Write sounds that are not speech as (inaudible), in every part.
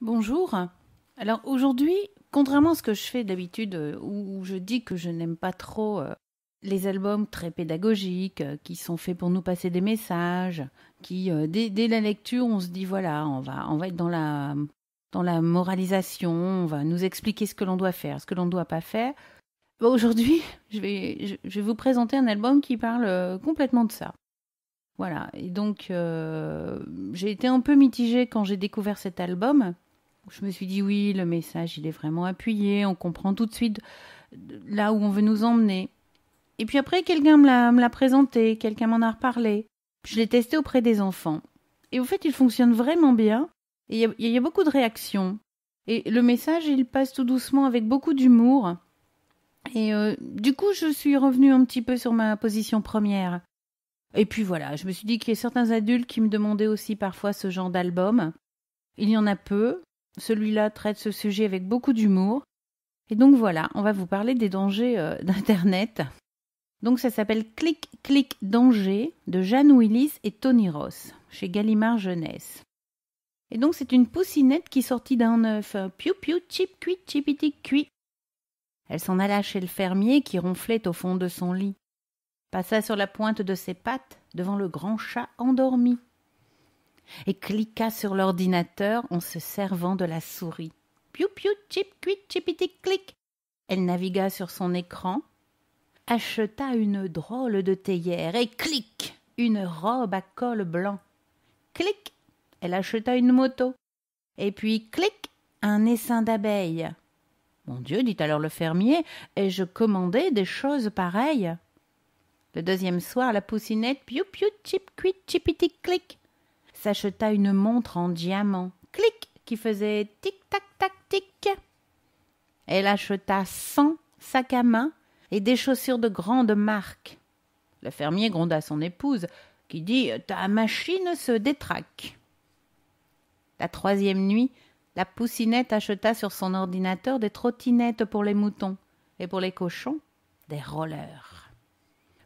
Bonjour. Alors aujourd'hui, contrairement à ce que je fais d'habitude, euh, où je dis que je n'aime pas trop euh, les albums très pédagogiques, euh, qui sont faits pour nous passer des messages, qui dès, la lecture, on se dit voilà, on va, on va être dans la, dans la moralisation, on va nous expliquer ce que l'on doit faire, ce que l'on ne doit pas faire. aujourd'hui, je vais, je, vais vous présenter un album qui parle complètement de ça. Voilà, et donc j'ai été un peu mitigée quand j'ai découvert cet album, je me suis dit oui, le message, il est vraiment appuyé, on comprend tout de suite là où on veut nous emmener. Et puis après, quelqu'un me l'a présenté, quelqu'un m'en a reparlé. Je l'ai testé auprès des enfants. Et au fait, il fonctionne vraiment bien. Et il y, a beaucoup de réactions. Et le message, il passe tout doucement avec beaucoup d'humour. Et euh, du coup, je suis revenue un petit peu sur ma position première. Et puis voilà, je me suis dit qu'il y a certains adultes qui me demandaient aussi parfois ce genre d'album. Il y en a peu, celui-là traite ce sujet avec beaucoup d'humour. Et donc voilà, on va vous parler des dangers euh, (laughs) d'Internet. Donc ça s'appelle Clic, Clic, Danger de Jeanne Willis et Tony Ross chez Gallimard Jeunesse. Et donc c'est une poussinette qui sortit d'un œuf. Piu, piou, chip cuit, chipiti cuit. Elle s'en alla chez le fermier qui ronflait au fond de son lit. Passa sur la pointe de ses pattes devant le grand chat endormi et cliqua sur l'ordinateur en se servant de la souris. Piou piou, chip cuit, chipiti clic. Elle navigua sur son écran, acheta une drôle de théière et clic, une robe à col blanc. Clic, elle acheta une moto. Et puis clic, un essaim d'abeilles. Mon Dieu, dit alors le fermier, ai-je commandé des choses pareilles Le deuxième soir, la poussinette, piou piou, chip cuit, chipiti clic s'acheta une montre en diamant, clic, qui faisait tic-tac-tac-tic. Elle acheta cent sacs à main et des chaussures de grande marque. Le fermier gronda son épouse, qui dit Ta machine se détraque. La troisième nuit, la poussinette acheta sur son ordinateur des trottinettes pour les moutons et pour les cochons des rollers.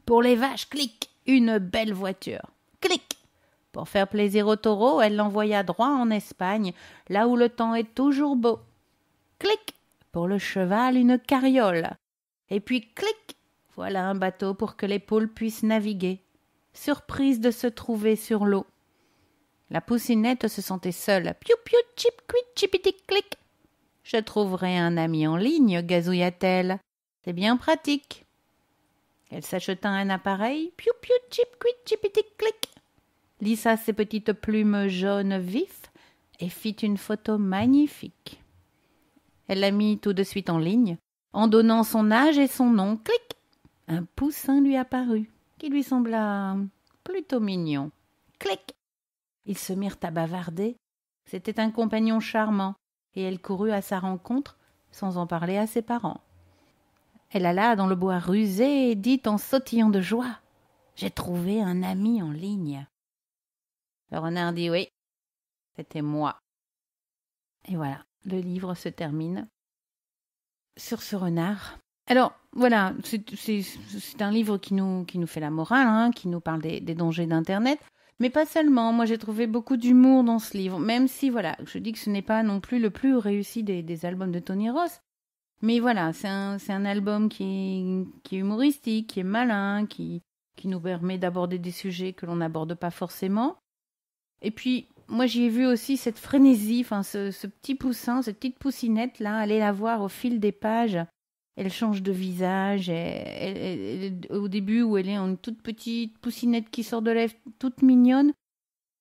Pour les vaches, clic, une belle voiture. Clic, pour faire plaisir au taureau, elle l'envoya droit en Espagne, là où le temps est toujours beau. Clic Pour le cheval, une carriole. Et puis clic Voilà un bateau pour que les poules puissent naviguer. Surprise de se trouver sur l'eau. La poussinette se sentait seule. Piou piou chip cuit chipiti clic Je trouverai un ami en ligne, gazouilla-t-elle. C'est bien pratique. Elle s'acheta un appareil. Piou piou chip chipiti lissa ses petites plumes jaunes vifs et fit une photo magnifique. Elle la mit tout de suite en ligne, en donnant son âge et son nom. Clic Un poussin lui apparut, qui lui sembla plutôt mignon. Clic Ils se mirent à bavarder. C'était un compagnon charmant, et elle courut à sa rencontre sans en parler à ses parents. Elle alla dans le bois rusé et dit en sautillant de joie J'ai trouvé un ami en ligne. Le renard dit oui, c'était moi. Et voilà, le livre se termine sur ce renard. Alors voilà, c'est un livre qui nous, qui nous fait la morale, hein, qui nous parle des, dangers d'Internet. Mais pas seulement, moi j'ai trouvé beaucoup d'humour dans ce livre, même si voilà, je dis que ce n'est pas non plus le plus réussi des, albums de Tony Ross. Mais voilà, c'est un, album qui est, qui est, humoristique, qui est malin, qui, qui nous permet d'aborder des sujets que l'on n'aborde pas forcément, et puis, moi, j'y ai vu aussi cette frénésie, ce, petit poussin, cette petite poussinette, là, aller la voir au fil des pages. Elle change de visage. au début, où elle est en une toute petite poussinette qui sort de l'œuf, toute mignonne,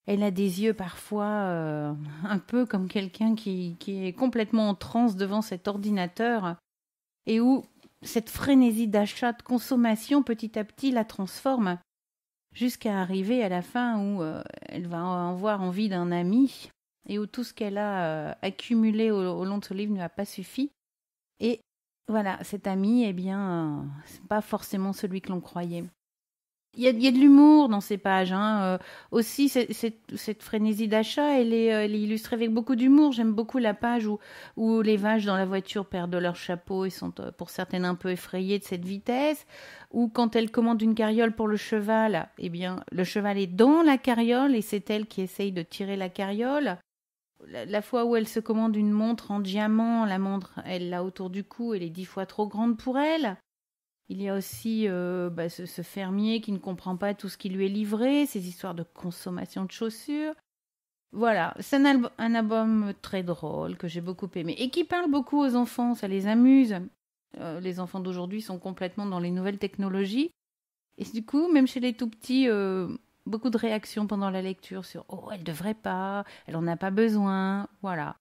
elle a des yeux parfois euh, un peu comme quelqu'un qui, qui, est complètement en transe devant cet ordinateur et où cette frénésie d'achat, de consommation petit à petit la transforme jusqu'à arriver à la fin où euh, elle va avoir envie d'un ami et où tout ce qu'elle a euh, accumulé au, long de ce livre ne a pas suffi. Et voilà, cet ami, eh bien, euh, c'est pas forcément celui que l'on croyait. Il y, a, de l'humour dans ces pages. Hein. Euh, aussi, cette frénésie d'achat, euh, elle est, illustrée avec beaucoup d'humour. J'aime beaucoup la page où, où les vaches dans la voiture perdent leur chapeau et sont euh, pour certaines un peu effrayées de cette vitesse. Ou quand elle commande une carriole pour le cheval, eh bien, le cheval est dans la carriole et c'est elle qui essaye de tirer la carriole. La, la fois où elle se commande une montre en diamant, la montre, elle l'a autour du cou, elle est dix fois trop grande pour elle. Il y a aussi euh, bah, ce, fermier qui ne comprend pas tout ce qui lui est livré, ces histoires de consommation de chaussures. Voilà, c'est un, album très drôle que j'ai beaucoup aimé et qui parle beaucoup aux enfants, ça les amuse. Euh, les enfants d'aujourd'hui sont complètement dans les nouvelles technologies. Et du coup, même chez les tout petits, euh, beaucoup de réactions pendant la lecture sur Oh, elle devrait pas, elle en a pas besoin, voilà.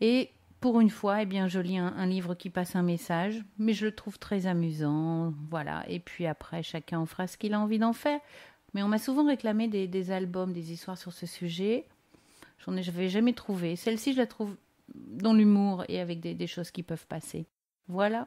Et pour une fois, eh bien, je lis un, livre qui passe un message, mais je le trouve très amusant, voilà. Et puis après, chacun en fera ce qu'il a envie d'en faire. Mais on m'a souvent réclamé des, albums, des histoires sur ce sujet. J'en ai, je vais jamais trouvé. Celle-ci, je la trouve dans l'humour et avec des choses qui peuvent passer. Voilà.